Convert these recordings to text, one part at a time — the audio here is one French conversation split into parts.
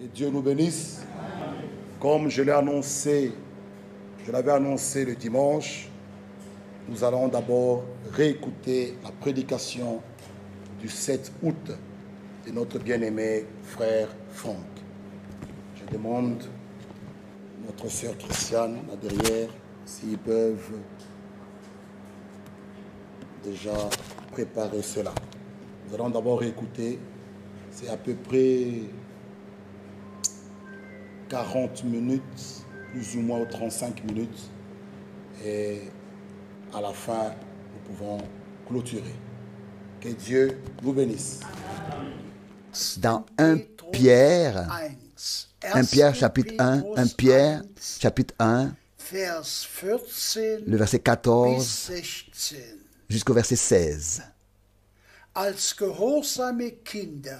Que Dieu nous bénisse. Comme je l'ai annoncé, je l'avais annoncé le dimanche, nous allons d'abord réécouter la prédication du 7 août de notre bien-aimé frère Franck. Je demande à notre sœur Christiane, là derrière, s'ils peuvent déjà préparer cela. Nous allons d'abord réécouter. C'est à peu près 40 minutes, plus ou moins 35 minutes. Et à la fin, nous pouvons clôturer. Que Dieu vous bénisse. Dans 1 Pierre, 1 Pierre chapitre 1, 1 Pierre chapitre 1, le verset 14 jusqu'au verset 16. Als gehorsame Kinder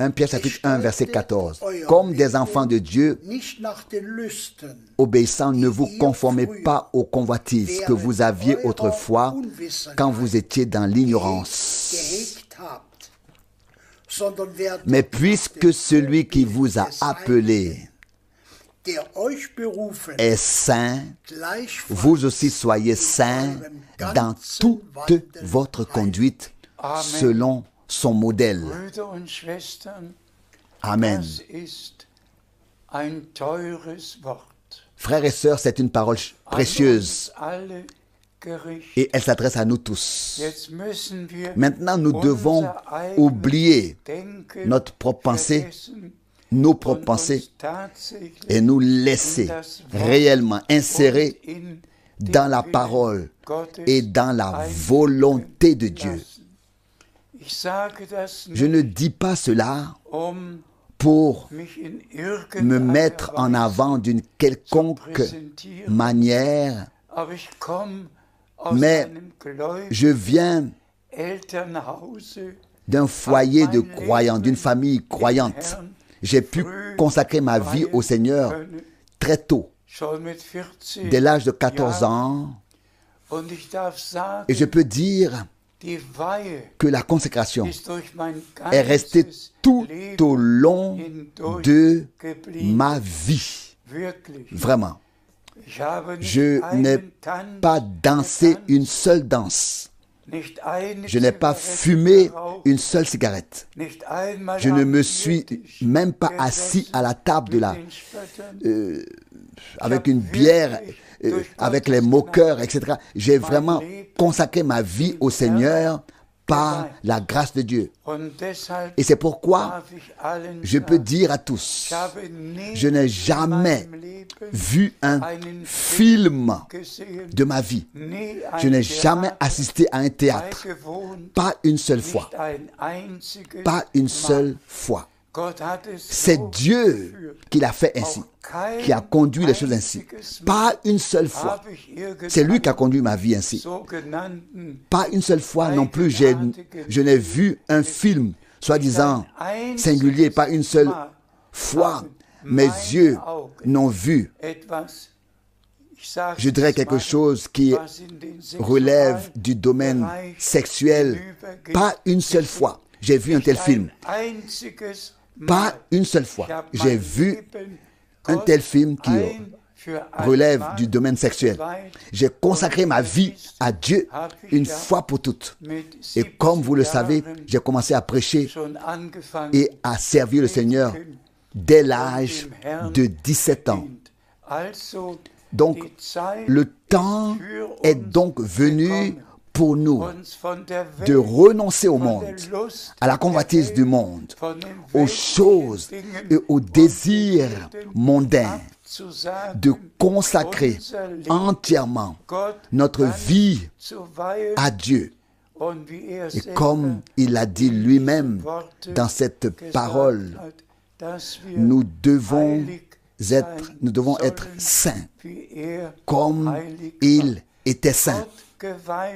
1 Pierre chapitre 1 verset 14. Comme des enfants de Dieu, obéissant, ne vous conformez pas aux convoitises que vous aviez autrefois quand vous étiez dans l'ignorance. Mais puisque celui qui vous a appelé est saint, vous aussi soyez saints dans toute votre conduite selon son modèle. Amen. Frères et sœurs, c'est une parole précieuse et elle s'adresse à nous tous. Maintenant, nous devons oublier notre propre pensée, nos propres pensées, et nous laisser réellement insérer dans la parole et dans la volonté de Dieu. Je ne dis pas cela um pour me mettre en avant d'une quelconque manière, mais je viens d'un foyer de croyants, d'une famille croyante. J'ai pu consacrer ma vie au Seigneur très tôt, dès l'âge de 14 ans. Et je peux dire que la consécration est restée tout au long de ma vie. Vraiment. Je n'ai pas dansé une seule danse. Je n'ai pas fumé une seule cigarette. Je ne me suis même pas assis à la table de la... Euh, avec une bière euh, avec les moqueurs, etc. J'ai vraiment consacré ma vie au Seigneur par la grâce de Dieu. Et c'est pourquoi je peux dire à tous, je n'ai jamais vu un film de ma vie. Je n'ai jamais assisté à un théâtre. Pas une seule fois. Pas une seule fois. C'est Dieu qui l'a fait ainsi, qui a conduit les choses ainsi. Pas une seule fois. C'est lui qui a conduit ma vie ainsi. Mm. Pas une seule fois non plus, je n'ai vu un film, soi-disant singulier, pas une seule fois. Mes yeux n'ont vu. Je dirais quelque chose qui relève du domaine sexuel. Pas une seule fois. J'ai vu un tel film pas une seule fois, j'ai vu un tel film qui relève du domaine sexuel. J'ai consacré ma vie à Dieu une fois pour toutes. Et comme vous le savez, j'ai commencé à prêcher et à servir le Seigneur dès l'âge de 17 ans. Donc, le temps est donc venu pour nous de renoncer au monde, à la convoitise du monde, aux choses et aux désirs mondains, de consacrer entièrement notre vie à Dieu. Er et comme il a dit lui-même dans cette parole, nous devons être, saints er comme il est était saint.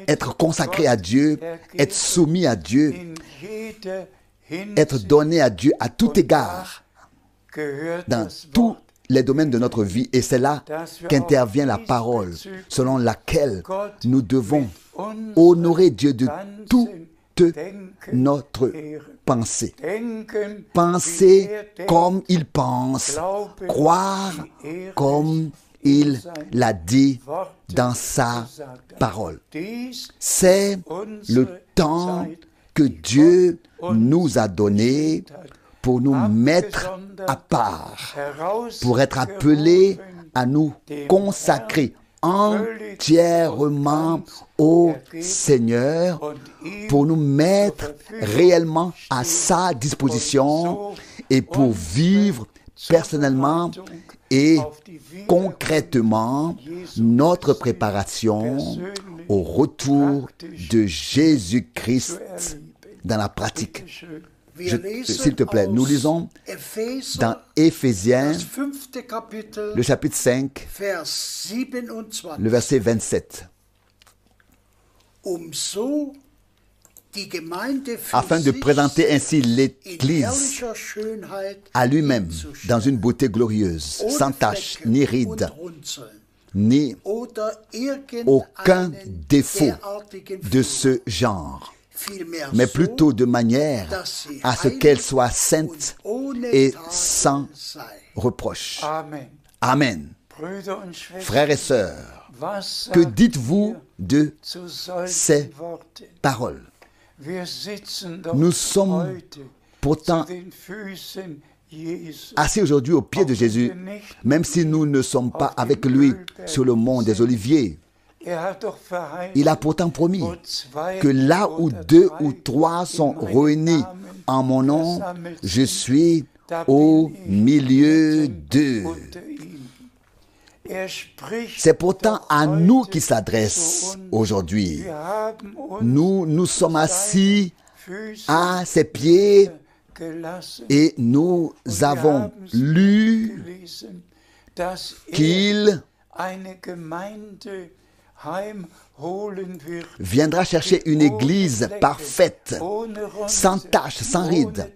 Être consacré à Dieu, être soumis à Dieu, être donné à Dieu à tout égard dans tous les domaines de notre vie. Et c'est là qu'intervient la parole selon laquelle nous devons honorer Dieu de toute notre pensée. Penser comme il pense, croire comme il l'a dit dans sa parole. C'est le temps que Dieu nous a donné pour nous mettre à part, pour être appelés à nous consacrer entièrement au Seigneur pour nous mettre réellement à sa disposition et pour vivre personnellement et concrètement notre préparation au retour de Jésus-Christ dans la pratique. S'il te plaît, nous lisons dans Éphésiens, le chapitre 5, le verset 27 afin de présenter ainsi l'Église à lui-même dans une beauté glorieuse, sans tache, ni ride, ni aucun défaut de ce genre, mais plutôt de manière à ce qu'elle soit sainte et sans reproche. Amen. Frères et sœurs, que dites-vous de ces paroles nous sommes pourtant assis aujourd'hui au pied de Jésus, même si nous ne sommes pas avec lui sur le mont des Oliviers. Er Il a pourtant promis que là où deux ou trois sont réunis en mon nom, je suis au milieu d'eux. C'est pourtant à nous qu'il s'adresse aujourd'hui. Nous nous sommes assis à ses pieds et nous avons lu er qu'il viendra chercher une église parfaite, sans tache, sans ride,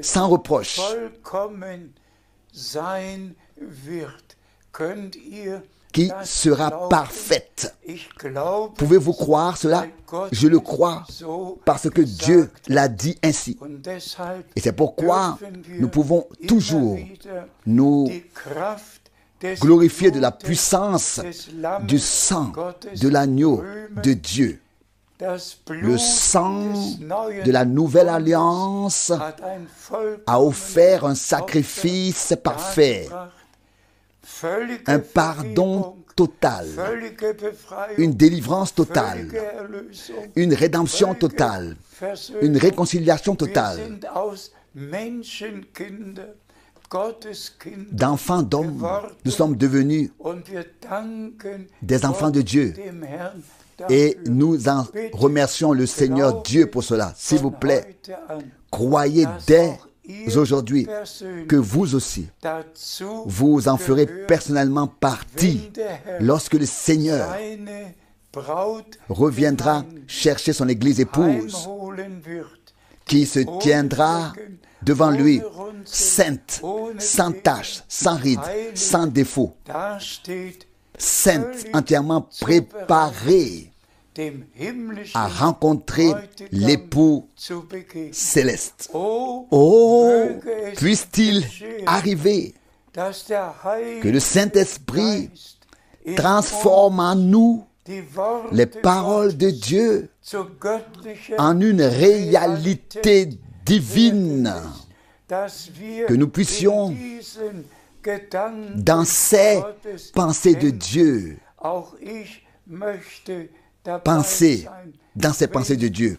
sans reproche qui sera parfaite. Pouvez-vous croire cela Je le crois parce que Dieu l'a dit ainsi. Et c'est pourquoi nous pouvons toujours nous glorifier de la puissance du sang de l'agneau de Dieu. Le sang de la nouvelle alliance a offert un sacrifice parfait un pardon total, une délivrance totale, une rédemption totale, une réconciliation totale. D'enfants d'hommes, nous sommes devenus des enfants de Dieu. Et nous remercions le Seigneur Dieu pour cela. S'il vous plaît, croyez dès aujourd'hui que vous aussi, vous en ferez personnellement partie lorsque le Seigneur reviendra chercher son Église épouse qui se tiendra devant lui, sainte, sans tache, sans ride, sans défaut, sainte, entièrement préparée à rencontrer l'époux céleste. Oh, puisse-t-il arriver que le Saint-Esprit transforme en nous les paroles de Dieu en une réalité divine, que nous puissions, dans ces pensées de Dieu, Penser dans ces pensées de Dieu.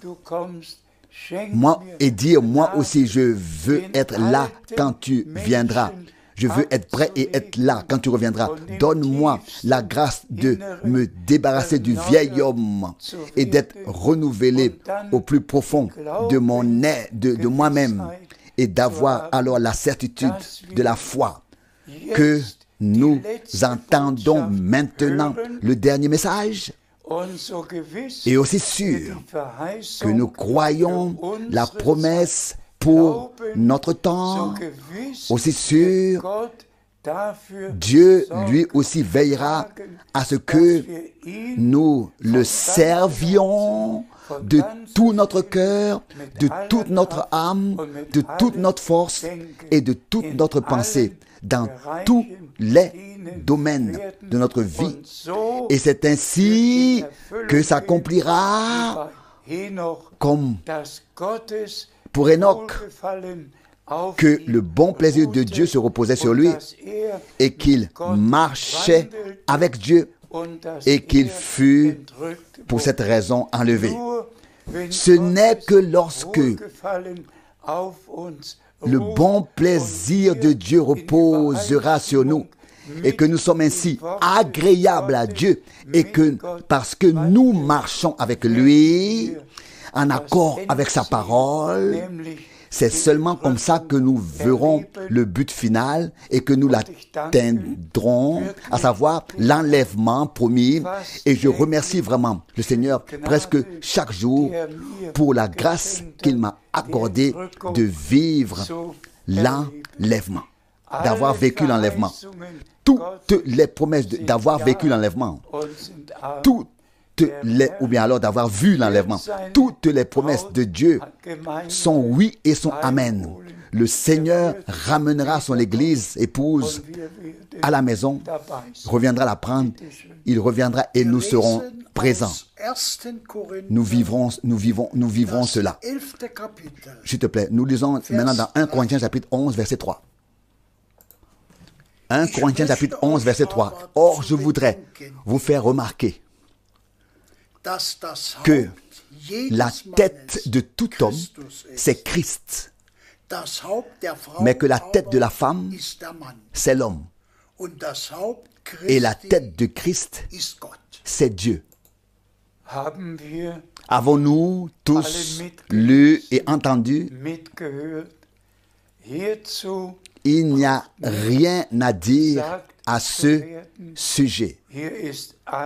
Moi, et dire, moi aussi, je veux être là quand tu viendras. Je veux être prêt et être là quand tu reviendras. Donne-moi la grâce de me débarrasser du vieil homme et d'être renouvelé au plus profond de mon être, de moi-même et d'avoir alors la certitude de la foi que nous entendons maintenant le dernier message et aussi sûr que nous croyons la promesse pour notre temps, aussi sûr, Dieu lui aussi veillera à ce que nous le servions de tout notre cœur, de toute notre âme, de toute notre force et de toute notre pensée dans tous les domaines de notre vie. Et c'est ainsi que s'accomplira comme pour Enoch que le bon plaisir de Dieu se reposait sur lui et qu'il marchait avec Dieu et qu'il fut pour cette raison enlevé. Ce n'est que lorsque le bon plaisir de Dieu reposera sur nous et que nous sommes ainsi agréables à Dieu et que parce que nous marchons avec lui en accord avec sa parole, c'est seulement comme ça que nous verrons le but final et que nous l'atteindrons, à savoir l'enlèvement promis. Et je remercie vraiment le Seigneur presque chaque jour pour la grâce qu'il m'a accordée de vivre l'enlèvement, d'avoir vécu l'enlèvement. Toutes les promesses d'avoir vécu l'enlèvement, toutes ou bien alors d'avoir vu l'enlèvement. Toutes les promesses de Dieu sont oui et sont amen. Le Seigneur ramènera son Église, épouse, à la maison, reviendra la prendre, il reviendra et nous serons présents. Nous vivrons, nous vivons, nous vivrons cela. S'il te plaît, nous lisons maintenant dans 1 Corinthiens chapitre 11, verset 3. 1 Corinthiens chapitre 11, verset 3. Or, je voudrais vous faire remarquer que la tête de tout homme, c'est Christ, mais que la tête de la femme, c'est l'homme. Et la tête de Christ, c'est Dieu. Avons-nous tous lu et entendu Il n'y a rien à dire à ce sujet.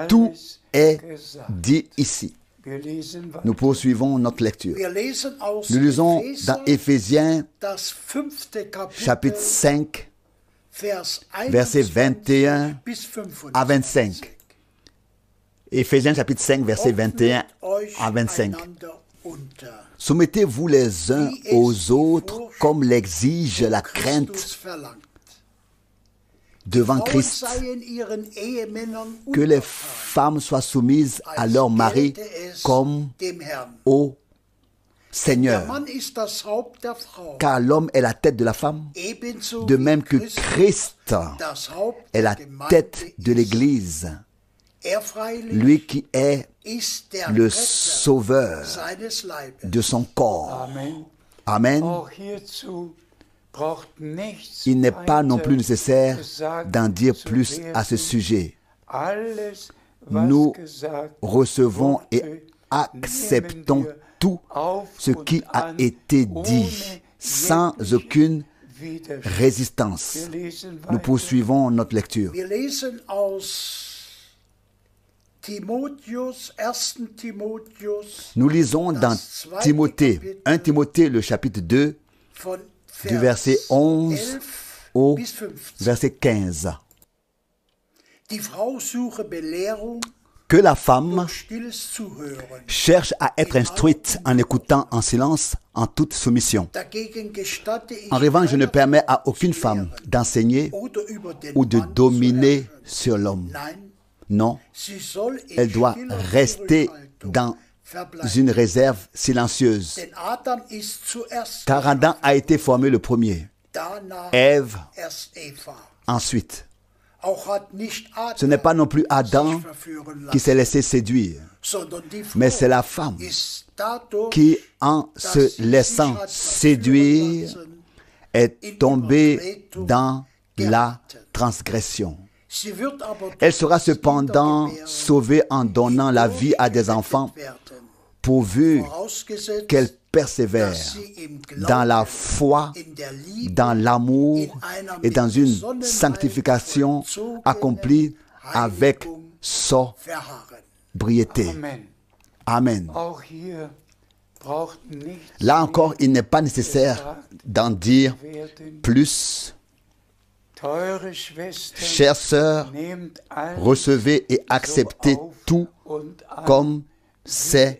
Tout est dit ici. Nous poursuivons notre lecture. Nous lisons dans Ephésiens, chapitre 5, verset 21 à 25. Éphésiens chapitre 5, verset 21 à 25. Soumettez-vous les uns aux autres comme l'exige la crainte devant Christ, que les femmes soient soumises à leur mari comme au Seigneur. Car l'homme est la tête de la femme, de même que Christ est la tête de l'Église. Er Lui qui est le sauveur de son corps. Amen. Il n'est pas non plus nécessaire d'en dire plus à ce sujet. Nous recevons et acceptons tout ce qui a été dit sans aucune résistance. Nous poursuivons notre lecture. Nous lisons dans Timothée, 1 Timothée le chapitre 2, du verset 11 au verset 15. Que la femme um cherche à être instruite en écoutant en silence, en toute soumission. En revanche, je ne permets à aucune femme d'enseigner ou de dominer sur l'homme. Non, elle doit rester dans une réserve silencieuse. Car Adam a été formé le premier. Ève ensuite. Ce n'est pas non plus Adam qui s'est laissé séduire, mais c'est la femme qui, en se laissant séduire, est tombée dans la transgression. Elle sera cependant sauvée en donnant la vie à des enfants pourvu qu'elle persévère dans la foi, dans l'amour et dans une sanctification accomplie avec sobriété. Amen. Là encore, il n'est pas nécessaire d'en dire plus. Chère sœur, recevez et acceptez tout comme c'est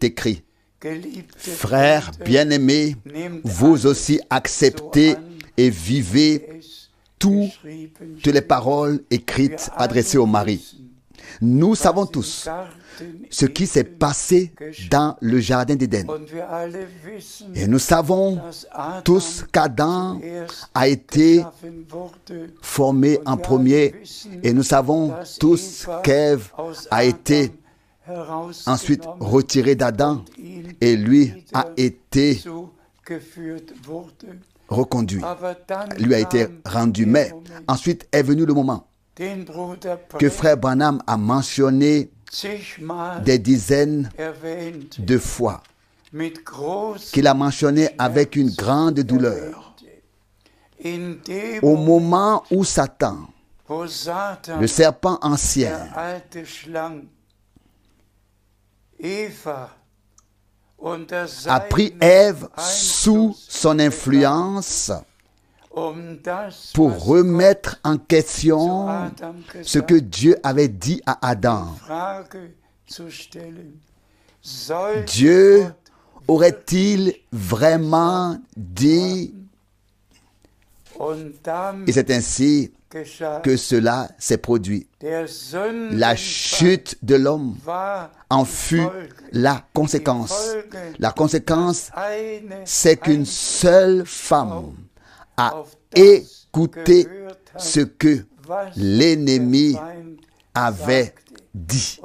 écrit. Frères bien-aimés, vous aussi acceptez et vivez toutes les paroles écrites adressées au mari. Nous savons tous ce qui s'est passé dans le Jardin d'Éden. Et nous savons tous qu'Adam a été formé en premier. Et nous savons tous qu'Ève a été ensuite retirée d'Adam. Et lui a été reconduit. Lui a été rendu. Mais ensuite est venu le moment que Frère Branham a mentionné des dizaines de fois, qu'il a mentionné avec une grande douleur. Au moment où Satan, le serpent ancien, a pris Ève sous son influence, pour remettre en question ce que Dieu avait dit à Adam. Dieu aurait-il vraiment dit Et c'est ainsi que cela s'est produit. La chute de l'homme en fut la conséquence. La conséquence, c'est qu'une seule femme à écouter ce que l'ennemi avait dit.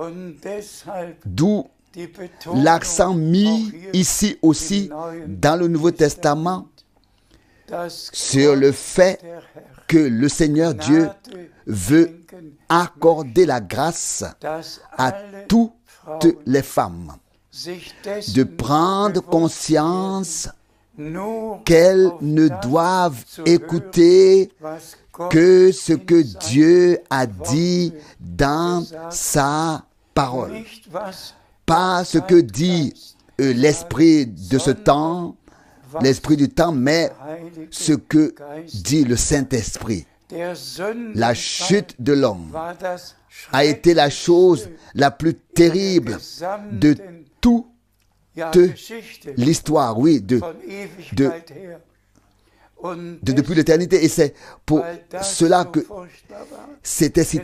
D'où l'accent mis ici aussi dans le Nouveau Testament sur le fait que le Seigneur Dieu veut accorder la grâce à toutes les femmes, de prendre conscience qu'elles ne doivent écouter que ce que Dieu a dit dans sa parole. Pas ce que dit euh, l'esprit de ce temps, l'esprit du temps, mais ce que dit le Saint-Esprit. La chute de l'homme a été la chose la plus terrible de tout de l'histoire, oui, de, de, de depuis l'éternité. Et c'est pour cela que c'était si,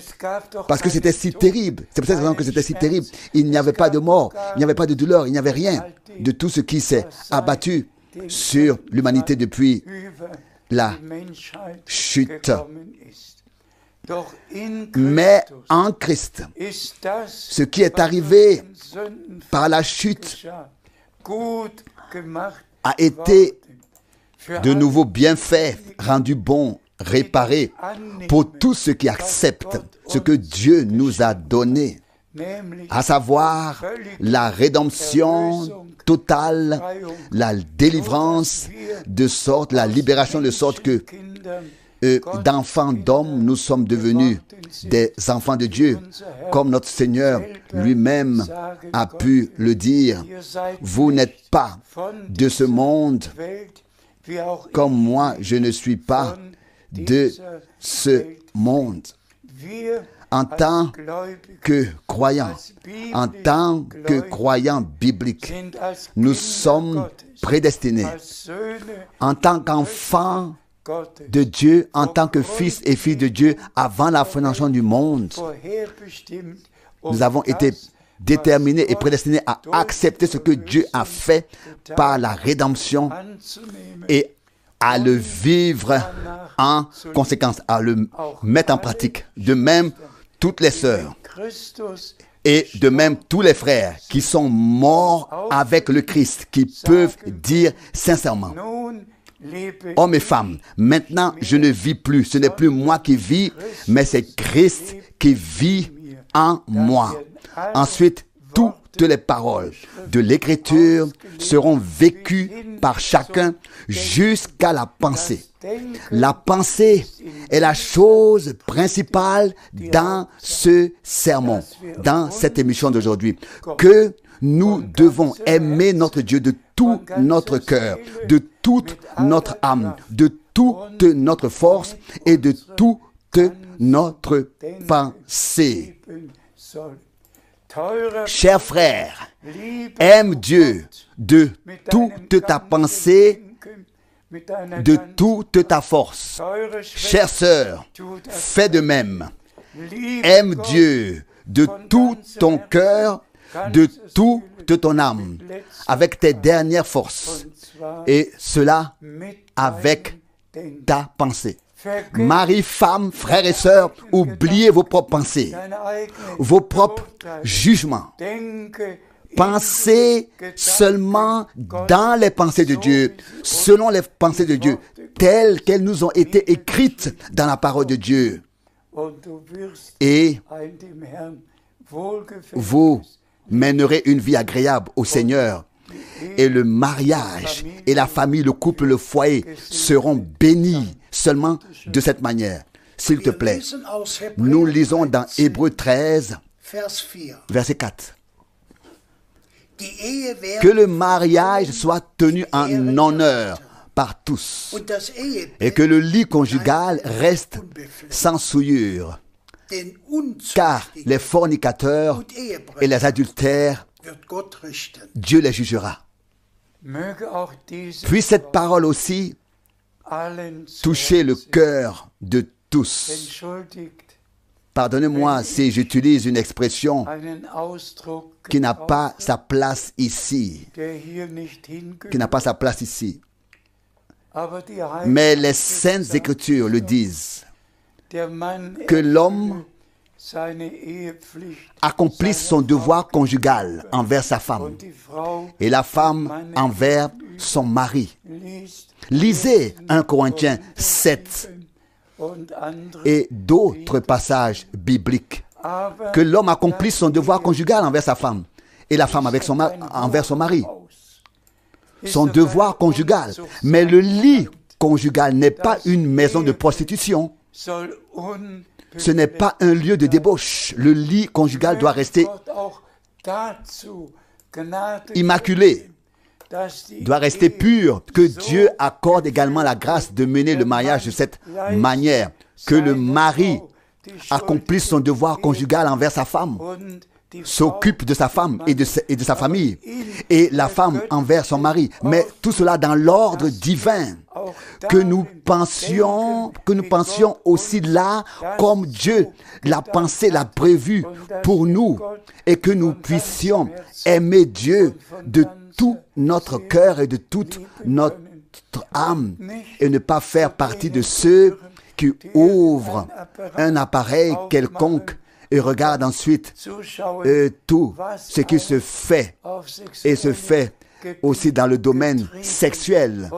parce que c'était si terrible. C'est pour ça que c'était si terrible. Il n'y avait pas de mort, il n'y avait pas de douleur, il n'y avait rien de tout ce qui s'est abattu sur l'humanité depuis la chute. Mais en Christ, ce qui est arrivé par la chute a été de nouveau bien fait, rendu bon, réparé pour tous ceux qui acceptent ce que Dieu nous a donné, à savoir la rédemption totale, la délivrance de sorte, la libération de sorte que d'enfants d'hommes, nous sommes devenus des enfants de Dieu, comme notre Seigneur lui-même a pu le dire. Vous n'êtes pas de ce monde, comme moi, je ne suis pas de ce monde. En tant que croyants, en tant que croyants bibliques, nous sommes prédestinés. En tant qu'enfants de Dieu en tant que fils et fille de Dieu avant la fondation du monde. Nous avons été déterminés et prédestinés à accepter ce que Dieu a fait par la rédemption et à le vivre en conséquence, à le mettre en pratique. De même, toutes les sœurs et de même tous les frères qui sont morts avec le Christ, qui peuvent dire sincèrement, hommes et femmes, maintenant je ne vis plus. Ce n'est plus moi qui vis, mais c'est Christ qui vit en moi. Ensuite, toutes les paroles de l'Écriture seront vécues par chacun jusqu'à la pensée. La pensée est la chose principale dans ce sermon, dans cette émission d'aujourd'hui. Que nous devons aimer notre Dieu de tout notre cœur, de toute notre âme, de toute notre force et de toute notre pensée. Chers frères, aime Dieu de toute ta pensée, de toute ta force. Chères sœurs, fais de même. Aime Dieu de tout ton cœur, de de ton âme, avec tes dernières forces, et cela avec ta pensée. Marie, femme, frères et sœurs, oubliez vos propres pensées, vos propres jugements. Pensez seulement dans les pensées de Dieu, selon les pensées de Dieu, telles qu'elles nous ont été écrites dans la parole de Dieu. Et vous mènerait une vie agréable au Seigneur. Et le mariage et la famille, le couple, le foyer seront bénis seulement de cette manière. S'il te plaît, nous lisons dans Hébreu 13, verset 4. Que le mariage soit tenu en honneur par tous et que le lit conjugal reste sans souillure car les fornicateurs et les adultères, Dieu les jugera. Puis cette parole aussi toucher le cœur de tous. Pardonnez-moi si j'utilise une expression qui n'a pas sa place ici. Qui n'a pas sa place ici. Mais les saintes écritures le disent que l'homme accomplisse son devoir conjugal envers sa femme et la femme envers son mari. Lisez 1 Corinthiens 7 et d'autres passages bibliques. Que l'homme accomplisse son devoir conjugal envers sa femme et la femme envers son mari. Son devoir conjugal. Mais le lit conjugal n'est pas une maison de prostitution. Ce n'est pas un lieu de débauche. Le lit conjugal doit rester immaculé, doit rester pur, que Dieu accorde également la grâce de mener le mariage de cette manière, que le mari accomplisse son devoir conjugal envers sa femme, s'occupe de sa femme et de, sa, de sa famille, et la femme envers son mari, mais tout cela dans l'ordre divin que nous pensions, que nous pensions aussi là comme Dieu l'a pensé, l'a prévu pour nous, et que nous puissions aimer Dieu de tout notre cœur et de toute notre âme, et ne pas faire partie de ceux qui ouvrent un appareil quelconque et regardent ensuite euh, tout ce qui se fait et se fait aussi dans le domaine sexuel.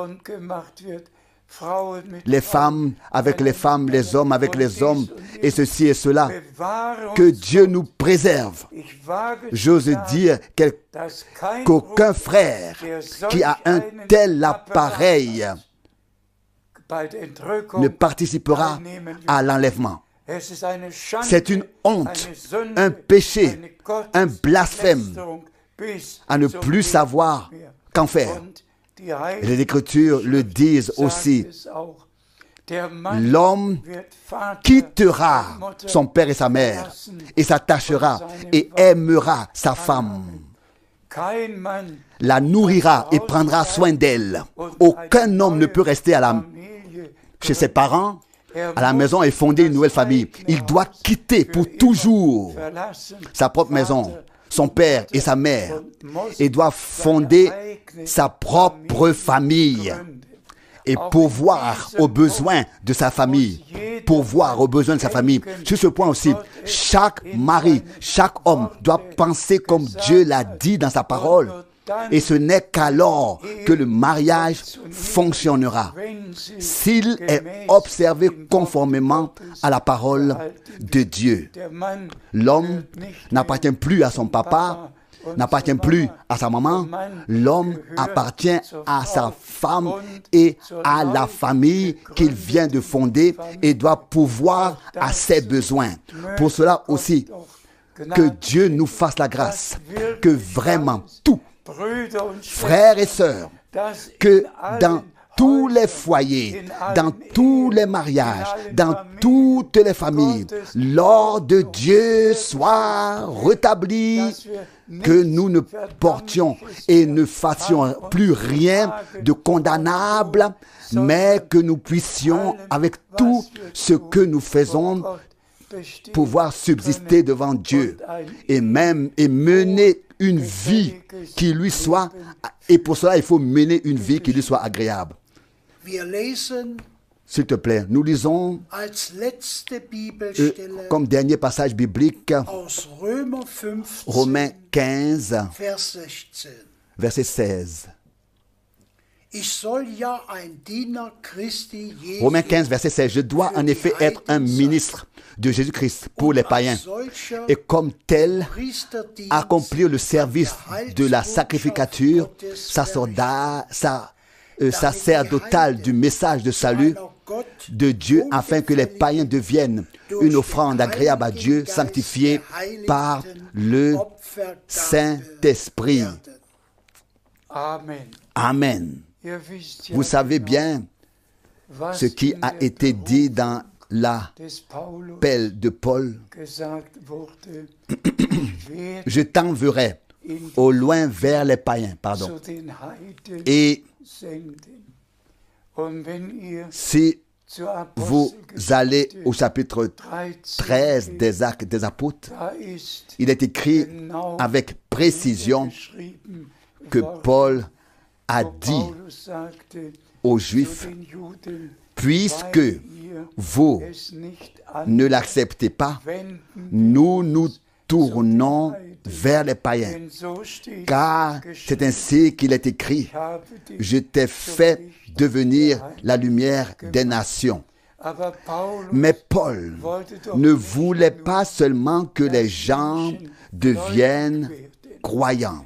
Les femmes avec les femmes, les hommes avec les hommes, et ceci et cela. Que Dieu nous préserve. J'ose dire qu'aucun frère qui a un tel appareil ne participera à l'enlèvement. C'est une honte, un péché, un blasphème, à ne plus savoir qu'en faire. les Écritures le disent aussi. L'homme quittera son père et sa mère et s'attachera et aimera sa femme. La nourrira et prendra soin d'elle. Aucun homme ne peut rester à la, chez ses parents, à la maison et fonder une nouvelle famille. Il doit quitter pour toujours sa propre maison, son père et sa mère et doit fonder sa propre famille et pourvoir aux besoins de sa famille. Pourvoir aux besoins de sa famille. Sur ce point aussi, chaque mari, chaque homme doit penser comme Dieu l'a dit dans sa parole et ce n'est qu'alors que le mariage fonctionnera, s'il est observé conformément à la parole de Dieu. L'homme n'appartient plus à son papa, n'appartient plus à sa maman, l'homme appartient à sa femme et à la famille qu'il vient de fonder et doit pouvoir à ses besoins. Pour cela aussi, que Dieu nous fasse la grâce, que vraiment tout frères et sœurs, que dans tous les foyers, dans tous les mariages, dans toutes les familles, l'ordre de Dieu soit rétabli, que nous ne portions et ne fassions plus rien de condamnable, mais que nous puissions, avec tout ce que nous faisons, pouvoir subsister devant Dieu et même et mener une vie qui lui soit et pour cela il faut mener une vie qui lui soit agréable. S'il te plaît, nous lisons euh, comme dernier passage biblique Romains 15, verset 16. Romains 15, verset 16, je dois en effet être un ministre de Jésus-Christ pour les païens et comme tel accomplir le service de la sacrificature euh, sacerdotale du message de salut de Dieu afin que les païens deviennent une offrande agréable à Dieu sanctifiée par le Saint-Esprit. Amen. Amen. Vous savez bien ce qui a été dit dans la l'appel de Paul. Je t'enverrai au loin vers les païens, pardon. Et si vous allez au chapitre 13 des actes des apôtres, il est écrit avec précision que Paul a dit aux Juifs, puisque vous ne l'acceptez pas, nous nous tournons vers les païens. Car c'est ainsi qu'il est écrit, je t'ai fait devenir la lumière des nations. Mais Paul ne voulait pas seulement que les gens deviennent croyants.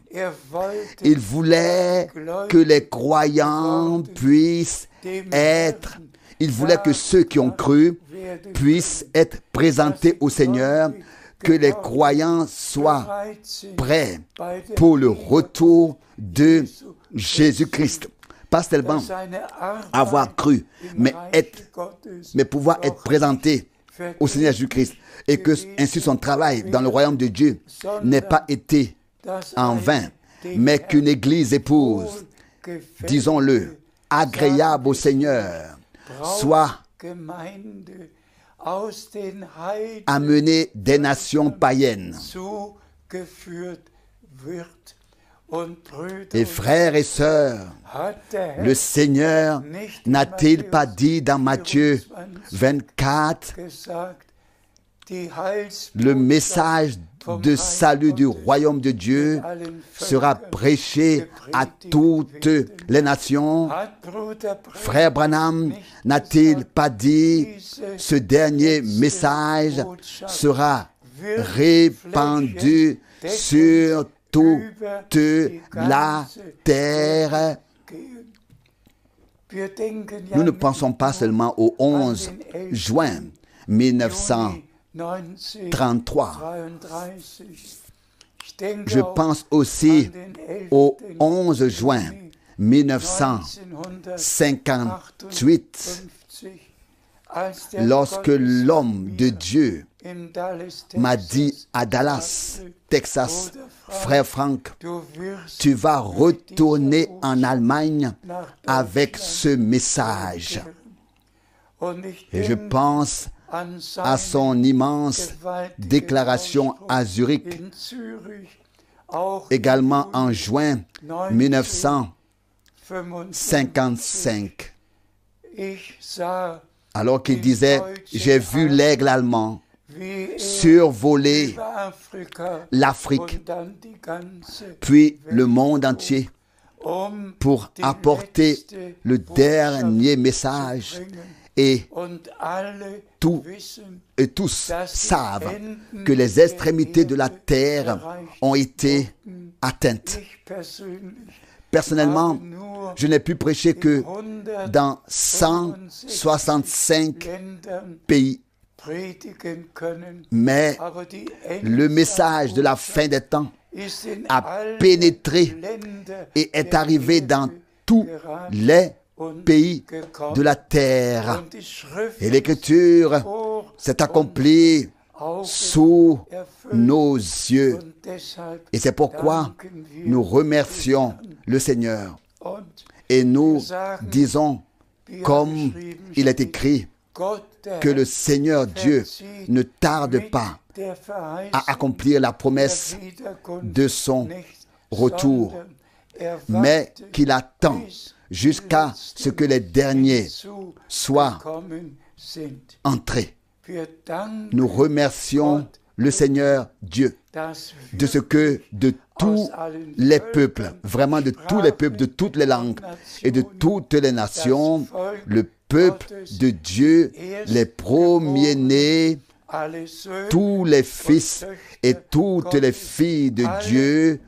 Il voulait que les croyants puissent être il voulait que ceux qui ont cru puissent être présentés au Seigneur, que les croyants soient prêts pour le retour de Jésus-Christ. Pas seulement avoir cru, mais, être, mais pouvoir être présenté au Seigneur Jésus-Christ. Et que ainsi son travail dans le royaume de Dieu n'ait pas été en vain, mais qu'une Église épouse, disons-le, agréable au Seigneur, soit amenée des nations païennes. Et frères et sœurs, le Seigneur n'a-t-il pas dit dans Matthieu 24 le message de salut du royaume de Dieu sera prêché à toutes les nations. Frère Branham n'a-t-il pas dit, ce dernier message sera répandu sur toute la terre. Nous ne pensons pas seulement au 11 juin 1900. 33. Je pense aussi au 11 juin 1958, lorsque l'homme de Dieu m'a dit à Dallas, Texas, frère Frank, tu vas retourner en Allemagne avec ce message. Et je pense à son immense déclaration à Zurich, également en juin 1955, alors qu'il disait, j'ai vu l'aigle allemand survoler l'Afrique, puis le monde entier, pour apporter le dernier message et, et tous savent que les extrémités de la terre ont été atteintes. Personnellement, je n'ai pu prêcher que dans 165 pays. Mais le message de la fin des temps a pénétré et est arrivé dans tous les pays pays de la terre. Et l'écriture s'est accomplie sous nos yeux. Et c'est pourquoi nous remercions le Seigneur. Et nous disons, comme il est écrit, que le Seigneur Dieu ne tarde pas à accomplir la promesse de son retour, mais qu'il attend jusqu'à ce que les derniers soient entrés. Nous remercions le Seigneur Dieu de ce que de tous les peuples, vraiment de tous les peuples, de toutes les langues et de toutes les nations, le peuple de Dieu, les premiers-nés tous les fils et toutes les filles de Dieu,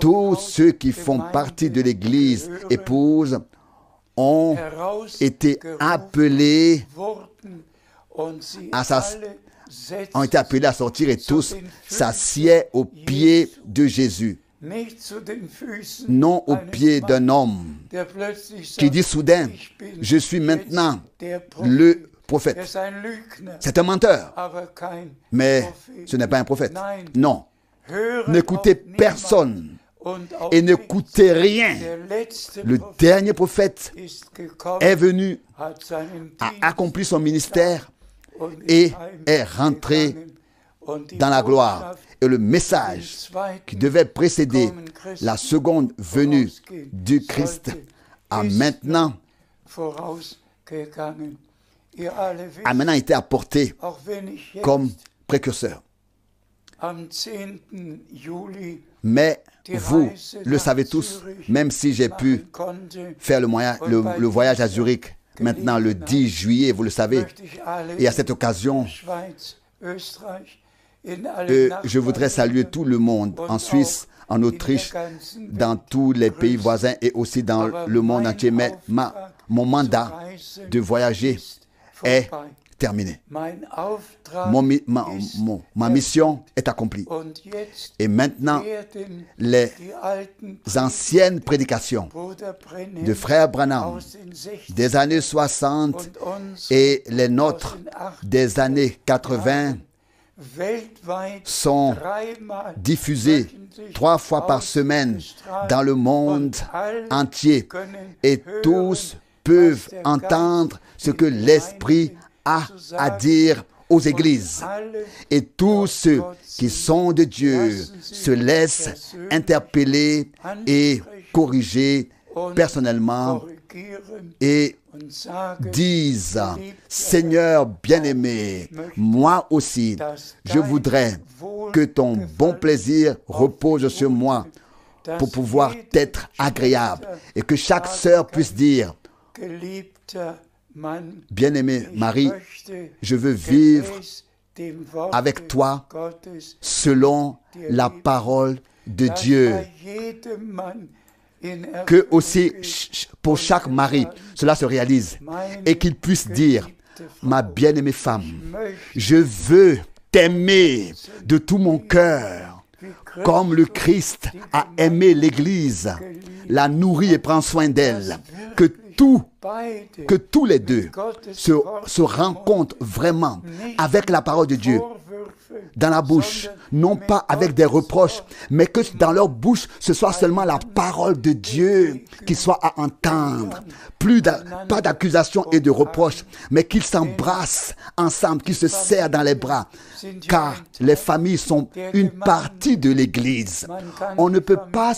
tous ceux qui font partie de l'Église, épouse, ont été appelés à ont été appelés à sortir et tous s'assied au pied de Jésus. Non au pied d'un homme qui dit soudain, je suis maintenant le prophète. C'est un menteur. Mais ce n'est pas un prophète. Non. N'écoutez personne et n'écoutez rien. Le dernier prophète est venu, a accompli son ministère et est rentré dans la gloire. Et le message qui devait précéder la seconde venue du Christ a maintenant a maintenant été apporté comme précurseur. Mais vous le savez tous, même si j'ai pu faire le, voyage à Zurich maintenant le 10 juillet, vous le savez, et à cette occasion, euh, je voudrais saluer tout le monde en Suisse, en Autriche, dans tous les pays voisins et aussi dans le monde entier. Mais mon mandat de voyager est eh, hein. terminée. ma, mission est accomplie. Et maintenant, les anciennes prédications de Frère Branham des années 60 et les nôtres des années 80 sont diffusées trois fois par semaine dans le monde entier et tous peuvent entendre ce que l'Esprit a à dire aux églises. Et tous ceux qui sont de Dieu se laissent interpeller et corriger personnellement et disent, Seigneur bien-aimé, moi aussi, je voudrais que ton bon plaisir repose sur moi pour pouvoir être agréable et que chaque sœur puisse dire, Bien-aimé Marie, je veux vivre avec toi selon la parole de Dieu. Que aussi pour chaque mari, cela se réalise et qu'il puisse dire, ma bien-aimée femme, je veux t'aimer de tout mon cœur, comme le Christ a aimé l'Église, la nourrit et prend soin d'elle. Que tout que tous les deux se, rencontrent vraiment avec la parole de Dieu dans la bouche, non pas avec des reproches, mais que dans leur bouche, ce soit seulement la parole de Dieu qui soit à entendre. Plus pas d'accusations et de reproches, mais qu'ils s'embrassent ensemble, qu'ils se serrent dans les bras, car les familles sont une partie de l'Église. On ne peut pas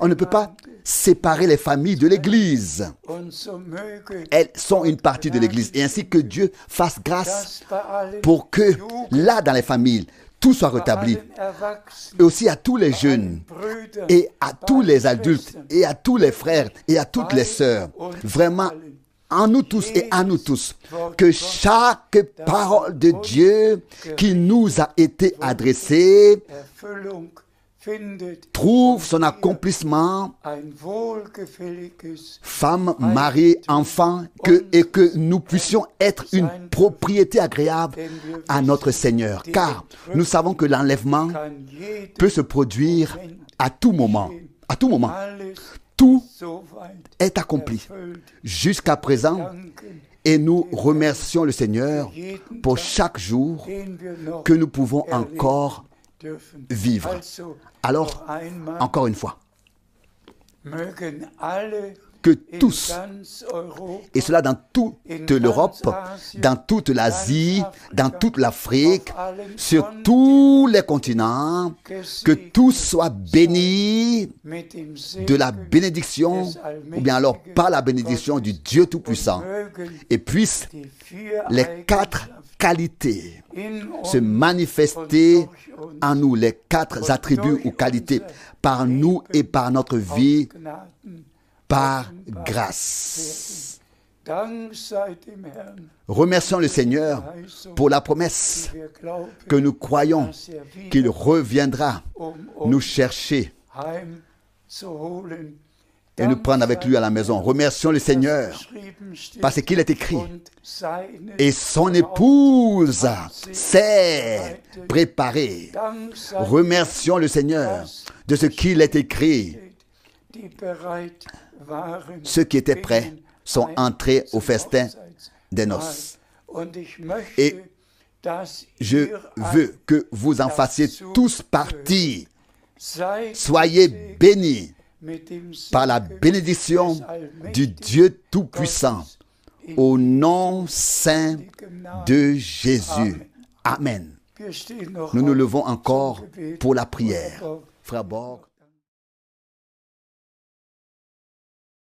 on ne peut pas séparer les familles de l'Église. Elles sont une partie de l'Église, et ainsi que Dieu fasse grâce pour que là dans les familles, tout soit rétabli. Et aussi à tous les jeunes, et à tous les adultes, et à tous les frères, et à toutes les sœurs. Vraiment, en nous tous et à nous tous, que chaque parole de Dieu qui nous a été adressée trouve son accomplissement, femme, mari, enfant, et que nous puissions être une propriété agréable à notre Seigneur. Car nous savons que l'enlèvement peut se produire à tout moment. À tout moment. Tout est accompli jusqu'à présent et nous remercions le Seigneur pour chaque jour que nous pouvons encore vivre. Alors, encore une fois, que tous, et cela dans toute l'Europe, dans toute l'Asie, dans toute l'Afrique, sur tous les continents, que tous soient bénis de la bénédiction, ou bien alors par la bénédiction du Dieu Tout-Puissant, et puissent les quatre qualité se manifester en nous, les quatre attributs ou qualités, par nous et par notre vie, par grâce. Remercions le Seigneur pour la promesse que nous croyons qu'il reviendra nous chercher et nous prendre avec lui à la maison. Remercions le Seigneur parce qu'il est écrit. Et son épouse s'est préparée. Remercions le Seigneur de ce qu'il est écrit. Ceux qui étaient prêts sont entrés au festin des noces. Et je veux que vous en fassiez tous partie. Soyez bénis par la bénédiction du Dieu Tout-Puissant, au nom saint de Jésus. Amen. Nous nous levons encore pour la prière.